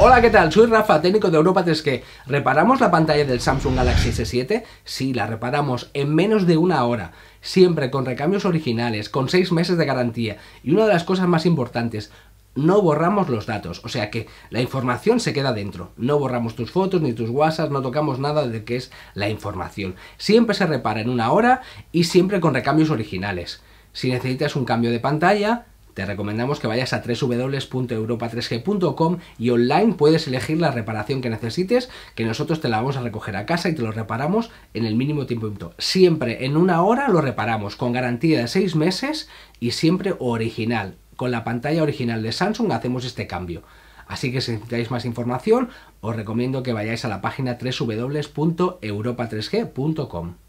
Hola, ¿qué tal? Soy Rafa, técnico de Europa 3 ¿Reparamos la pantalla del Samsung Galaxy S7? Sí, la reparamos en menos de una hora, siempre con recambios originales, con 6 meses de garantía y una de las cosas más importantes, no borramos los datos, o sea que la información se queda dentro. No borramos tus fotos ni tus WhatsApp, no tocamos nada de que es la información. Siempre se repara en una hora y siempre con recambios originales. Si necesitas un cambio de pantalla, te recomendamos que vayas a www.europa3g.com y online puedes elegir la reparación que necesites, que nosotros te la vamos a recoger a casa y te lo reparamos en el mínimo tiempo. Siempre en una hora lo reparamos con garantía de 6 meses y siempre original. Con la pantalla original de Samsung hacemos este cambio. Así que si necesitáis más información, os recomiendo que vayáis a la página www.europa3g.com.